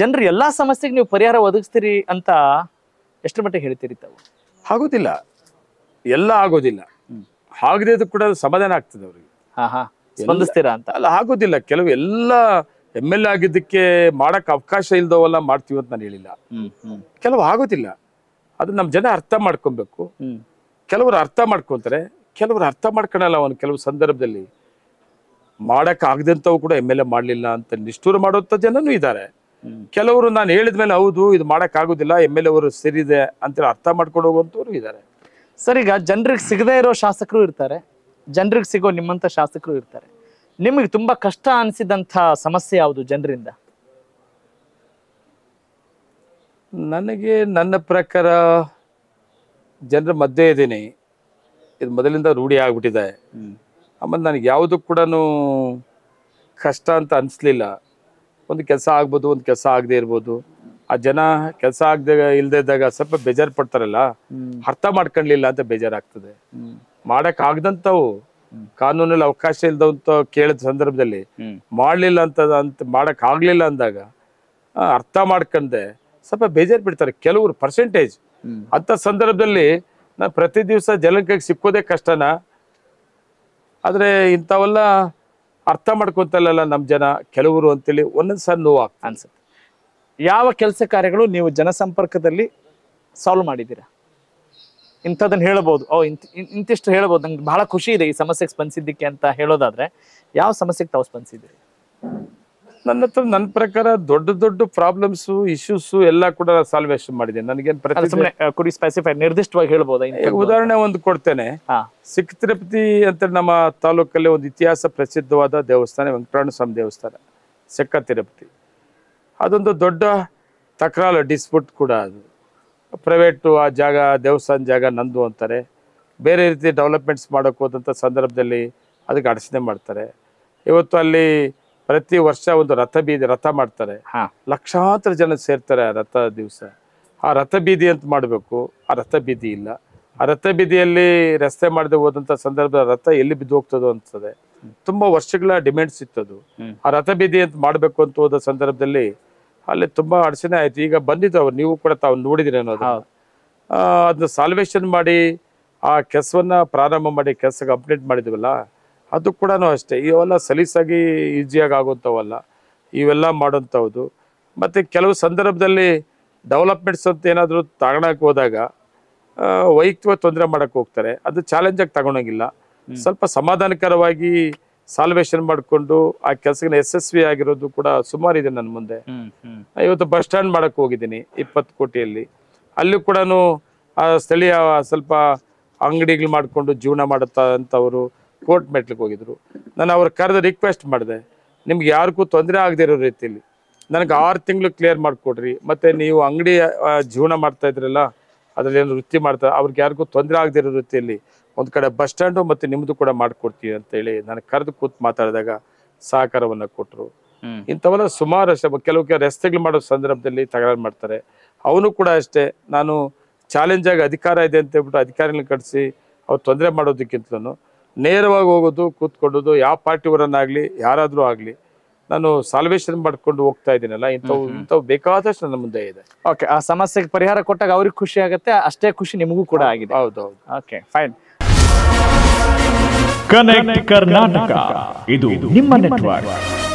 ಜನರು ಎಲ್ಲಾ ಸಮಸ್ಯೆಗೆ ನೀವು ಪರಿಹಾರ ಒದಗಿಸ್ತೀರಿ ಅಂತ ಎಷ್ಟು ಮಟ್ಟಿಗೆ ಹೇಳ್ತೀರಿ ತಾವು ಆಗೋದಿಲ್ಲ ಎಲ್ಲ ಆಗೋದಿಲ್ಲ ಆಗದೇ ಕೂಡ ಸಮಾಧಾನ ಆಗ್ತದೆ ಅವ್ರಿಗೆ ಹಾ ಸ್ಪಂದಿಸ್ತೀರಾ ಅಂತ ಅಲ್ಲ ಆಗೋದಿಲ್ಲ ಕೆಲವು ಎಲ್ಲ ಎಮ್ ಎಲ್ ಎ ಆಗಿದ್ದಕ್ಕೆ ಮಾಡಕ್ ಅವಕಾಶ ಇಲ್ದವಲ್ಲ ಮಾಡ್ತೀವಿ ಅಂತ ನಾನು ಹೇಳಿಲ್ಲ ಕೆಲವು ಆಗೋದಿಲ್ಲ ಅದು ನಮ್ ಜನ ಅರ್ಥ ಮಾಡ್ಕೊಬೇಕು ಕೆಲವರು ಅರ್ಥ ಮಾಡ್ಕೊತಾರೆ ಕೆಲವರು ಅರ್ಥ ಮಾಡ್ಕೊಳಲ್ಲ ಅವನು ಕೆಲವು ಸಂದರ್ಭದಲ್ಲಿ ಮಾಡಕ್ ಆಗದಂತವು ಕೂಡ ಎಮ್ ಎಲ್ ಎ ಮಾಡ್ಲಿಲ್ಲ ಅಂತ ನಿಷ್ಠೂರ ಮಾಡುವಂತ ಜನನು ಇದ್ದಾರೆ ಕೆಲವರು ನಾನು ಹೇಳಿದ ಮೇಲೆ ಹೌದು ಇದು ಮಾಡೋಕ್ಕಾಗೋದಿಲ್ಲ ಎಮ್ ಎಲ್ ಎ ಅವರು ಸರಿದೆ ಅಂತೇಳಿ ಅರ್ಥ ಮಾಡ್ಕೊಂಡು ಹೋಗುವಂಥವ್ರು ಇದ್ದಾರೆ ಸರ್ ಈಗ ಜನರಿಗೆ ಸಿಗದೇ ಇರೋ ಶಾಸಕರು ಇರ್ತಾರೆ ಜನರಿಗೆ ಸಿಗೋ ನಿಮ್ಮಂಥ ಶಾಸಕರು ಇರ್ತಾರೆ ನಿಮಗೆ ತುಂಬ ಕಷ್ಟ ಅನಿಸಿದಂಥ ಸಮಸ್ಯೆ ಯಾವುದು ಜನರಿಂದ ನನಗೆ ನನ್ನ ಪ್ರಕಾರ ಜನರ ಮಧ್ಯೆ ಇದ್ದೀನಿ ಇದು ಮೊದಲಿಂದ ರೂಢಿ ಆಗ್ಬಿಟ್ಟಿದೆ ಆಮೇಲೆ ನನಗೆ ಯಾವುದು ಕೂಡ ಕಷ್ಟ ಅಂತ ಅನಿಸ್ಲಿಲ್ಲ ಒಂದು ಕೆಲಸ ಆಗ್ಬೋದು ಒಂದು ಕೆಲಸ ಆಗದೆ ಇರ್ಬೋದು ಆ ಜನ ಕೆಲಸ ಆಗದೆ ಇಲ್ಲದೆ ಇದ್ದಾಗ ಸ್ವಲ್ಪ ಬೇಜಾರು ಪಡ್ತಾರಲ್ಲ ಅರ್ಥ ಮಾಡ್ಕೊಳ್ಲಿಲ್ಲ ಅಂತ ಬೇಜಾರಾಗ್ತದೆ ಮಾಡಕ್ ಆಗದಂತವು ಕಾನೂನಲ್ಲಿ ಅವಕಾಶ ಇಲ್ದಂತ ಕೇಳಿದ ಸಂದರ್ಭದಲ್ಲಿ ಮಾಡ್ಲಿಲ್ಲ ಅಂತ ಅಂತ ಮಾಡಕ್ ಆಗ್ಲಿಲ್ಲ ಅಂದಾಗ ಅರ್ಥ ಮಾಡ್ಕೊಂಡೆ ಸ್ವಲ್ಪ ಬೇಜಾರು ಬಿಡ್ತಾರೆ ಕೆಲವರು ಪರ್ಸೆಂಟೇಜ್ ಅಂತ ಸಂದರ್ಭದಲ್ಲಿ ನಾ ಪ್ರತಿ ದಿವಸ ಜಲಂಕಕ್ಕೆ ಸಿಕ್ಕೋದೇ ಕಷ್ಟನಾ ಆದ್ರೆ ಇಂಥವೆಲ್ಲ ಅರ್ಥ ಮಾಡ್ಕೊತಲ್ಲ ನಮ್ಮ ಜನ ಕೆಲವರು ಅಂತೇಳಿ ಒಂದೊಂದು ಸಲ ನೋವು ಅನ್ಸುತ್ತೆ ಯಾವ ಕೆಲಸ ಕಾರ್ಯಗಳು ನೀವು ಜನಸಂಪರ್ಕದಲ್ಲಿ ಸಾಲ್ವ್ ಮಾಡಿದ್ದೀರಾ ಇಂಥದನ್ನು ಹೇಳ್ಬೋದು ಓ ಇಂತ ಇಂತಿಷ್ಟು ಹೇಳ್ಬೋದು ನಂಗೆ ಬಹಳ ಖುಷಿ ಇದೆ ಈ ಸಮಸ್ಯೆಗೆ ಸ್ಪಂದಿಸಿದ್ದಕ್ಕೆ ಅಂತ ಹೇಳೋದಾದ್ರೆ ಯಾವ ಸಮಸ್ಯೆಗೆ ತಾವು ಸ್ಪಂದಿಸಿದ್ದೀರಿ ನನ್ನ ಹತ್ರ ನನ್ನ ಪ್ರಕಾರ ದೊಡ್ಡ ದೊಡ್ಡ ಪ್ರಾಬ್ಲಮ್ಸ್ ಇಶ್ಯೂಸ್ ಎಲ್ಲ ಕೂಡ ಸಾಲ್ವೇಶನ್ ಮಾಡಿದೆ ಪ್ರತಿ ಕುಡಿ ಸ್ಪೆಸಿಫೈ ನಿರ್ದಿಷ್ಟವಾಗಿ ಹೇಳ್ಬೋದು ಉದಾಹರಣೆ ಒಂದು ಕೊಡ್ತೇನೆ ಸಿಖ್ ತಿರುಪತಿ ಅಂತ ನಮ್ಮ ತಾಲೂಕಲ್ಲಿ ಒಂದು ಇತಿಹಾಸ ಪ್ರಸಿದ್ಧವಾದ ದೇವಸ್ಥಾನ ವೆಂಕಟರಮಣ ಸ್ವಾಮಿ ದೇವಸ್ಥಾನ ಸಿಕ್ಕ ತಿರುಪತಿ ಅದೊಂದು ದೊಡ್ಡ ತಕರಾಲು ಡಿಸ್ಪ್ಯೂಟ್ ಕೂಡ ಅದು ಪ್ರೈವೇಟು ಆ ಜಾಗ ದೇವಸ್ಥಾನ ಜಾಗ ನಂದು ಅಂತಾರೆ ಬೇರೆ ರೀತಿ ಡೆವಲಪ್ಮೆಂಟ್ಸ್ ಮಾಡೋಕ್ಕೆ ಸಂದರ್ಭದಲ್ಲಿ ಅದಕ್ಕೆ ಅಡಚಣೆ ಮಾಡ್ತಾರೆ ಇವತ್ತು ಅಲ್ಲಿ ಪ್ರತಿ ವರ್ಷ ಒಂದು ರಥ ಬೀದಿ ರಥ ಮಾಡ್ತಾರೆ ಲಕ್ಷಾಂತರ ಜನ ಸೇರ್ತಾರೆ ಆ ರಥ ದಿವಸ ಆ ರಥ ಬೀದಿ ಅಂತ ಮಾಡಬೇಕು ಆ ರಥ ಬೀದಿ ಇಲ್ಲ ಆ ರಥ ಬೀದಿಯಲ್ಲಿ ರಸ್ತೆ ಮಾಡದೆ ಹೋದಂತ ಸಂದರ್ಭದ ರಥ ಎಲ್ಲಿ ಬಿದ್ದು ಹೋಗ್ತದೋ ಅನ್ಸ್ತದೆ ತುಂಬಾ ವರ್ಷಗಳ ಡಿಮ್ಯಾಂಡ್ಸ್ ಇತ್ತದು ಆ ರಥ ಬೀದಿ ಅಂತ ಮಾಡ್ಬೇಕು ಅಂತ ಹೋದ ಸಂದರ್ಭದಲ್ಲಿ ಅಲ್ಲಿ ತುಂಬಾ ಅಡಚಣೆ ಆಯ್ತು ಈಗ ಬಂದಿದ್ದು ಅವ್ರು ನೀವು ಕೂಡ ತಾವು ನೋಡಿದಿರಿ ಅನ್ನೋದು ಅದನ್ನ ಸಾಲ್ವೇಶನ್ ಮಾಡಿ ಆ ಕೆಲಸವನ್ನ ಪ್ರಾರಂಭ ಮಾಡಿ ಕೆಲಸ ಕಂಪ್ಲೀಟ್ ಮಾಡಿದ್ವಲ್ಲ ಅದು ಕೂಡ ಅಷ್ಟೇ ಇವೆಲ್ಲ ಸಲೀಸಾಗಿ ಈಸಿಯಾಗಿ ಆಗುವಂಥವಲ್ಲ ಇವೆಲ್ಲ ಮಾಡುವಂಥವ್ದು ಮತ್ತು ಕೆಲವು ಸಂದರ್ಭದಲ್ಲಿ ಡೆವಲಪ್ಮೆಂಟ್ಸ್ ಅಂತ ಏನಾದರೂ ತಗೊಳಕ್ಕೆ ಹೋದಾಗ ವೈಯಕ್ತಿಕ ತೊಂದರೆ ಮಾಡೋಕ್ಕೆ ಹೋಗ್ತಾರೆ ಅದು ಚಾಲೆಂಜಾಗಿ ತಗೊಳಂಗಿಲ್ಲ ಸ್ವಲ್ಪ ಸಮಾಧಾನಕರವಾಗಿ ಸಾಲ್ವೇಷನ್ ಮಾಡಿಕೊಂಡು ಆ ಕೆಲಸಕ್ಕೆ ಯಶಸ್ವಿ ಆಗಿರೋದು ಕೂಡ ಸುಮಾರಿದೆ ನನ್ನ ಮುಂದೆ ಇವತ್ತು ಬಸ್ ಸ್ಟ್ಯಾಂಡ್ ಮಾಡಕ್ ಹೋಗಿದ್ದೀನಿ ಇಪ್ಪತ್ತು ಕೋಟಿಯಲ್ಲಿ ಅಲ್ಲೂ ಕೂಡ ಆ ಸ್ಥಳೀಯ ಸ್ವಲ್ಪ ಅಂಗಡಿಗಳು ಮಾಡಿಕೊಂಡು ಜೀವನ ಮಾಡುತ್ತಾ ಕೋರ್ಟ್ ಮೆಟ್ಲಿಗೆ ಹೋಗಿದ್ರು ನಾನು ಅವ್ರ ಕರೆದು ರಿಕ್ವೆಸ್ಟ್ ಮಾಡಿದೆ ನಿಮ್ಗೆ ಯಾರಿಗೂ ತೊಂದರೆ ಆಗದೇ ಇರೋ ರೀತಿಯಲ್ಲಿ ನನಗೆ ಆರು ತಿಂಗಳು ಕ್ಲಿಯರ್ ಮಾಡಿಕೊಡ್ರಿ ಮತ್ತು ನೀವು ಅಂಗಡಿ ಜೀವನ ಮಾಡ್ತಾ ಇದ್ರಲ್ಲ ಅದರಲ್ಲಿ ಏನು ವೃತ್ತಿ ಮಾಡ್ತಾರೆ ಅವ್ರಿಗೆ ಯಾರಿಗೂ ತೊಂದರೆ ಆಗದಿರೋ ರೀತಿಯಲ್ಲಿ ಒಂದು ಕಡೆ ಬಸ್ ಸ್ಟ್ಯಾಂಡು ಮತ್ತು ನಿಮ್ಮದು ಕೂಡ ಮಾಡಿಕೊಡ್ತೀವಿ ಅಂತೇಳಿ ನಾನು ಕರೆದು ಕೂತು ಮಾತಾಡಿದಾಗ ಸಹಕಾರವನ್ನು ಕೊಟ್ಟರು ಇಂಥವೆಲ್ಲ ಸುಮಾರು ಅಷ್ಟೇ ಕೆಲವು ರಸ್ತೆಗಳು ಮಾಡೋ ಸಂದರ್ಭದಲ್ಲಿ ತಕರಾರು ಮಾಡ್ತಾರೆ ಅವನು ಕೂಡ ಅಷ್ಟೇ ನಾನು ಚಾಲೆಂಜಾಗಿ ಅಧಿಕಾರ ಇದೆ ಅಂತ ಹೇಳ್ಬಿಟ್ಟು ಅಧಿಕಾರಿಗಳನ್ನ ಕಟ್ಟಿಸಿ ಅವ್ರು ತೊಂದರೆ ಮಾಡೋದಕ್ಕಿಂತಲೂ ನೇರವಾಗಿ ಹೋಗೋದು ಕೂತ್ಕೊಳ್ಳೋದು ಯಾವ ಪಾರ್ಟಿಯವರನ್ನಾಗಲಿ ಯಾರಾದರೂ ಆಗಲಿ ನಾನು ಸಾಲ್ವೇಷನ್ ಮಾಡ್ಕೊಂಡು ಹೋಗ್ತಾ ಇದ್ದೀನಲ್ಲ ಇಂಥವು ಇಂಥವು ಬೇಕಾದಷ್ಟು ನನ್ನ ಮುಂದೆ ಇದೆ ಓಕೆ ಆ ಸಮಸ್ಯೆಗೆ ಪರಿಹಾರ ಕೊಟ್ಟಾಗ ಅವ್ರಿಗೆ ಖುಷಿ ಆಗುತ್ತೆ ಅಷ್ಟೇ ಖುಷಿ ನಿಮಗೂ ಕೂಡ ಆಗಿದೆ ಹೌದು ಹೌದು ಓಕೆ ಫೈನ್ ಕನೆಕ್ಟ್ ಕರ್ನಾಟಕ ಇದು ನಿಮ್ಮ ನೆಟ್ವರ್ಕ್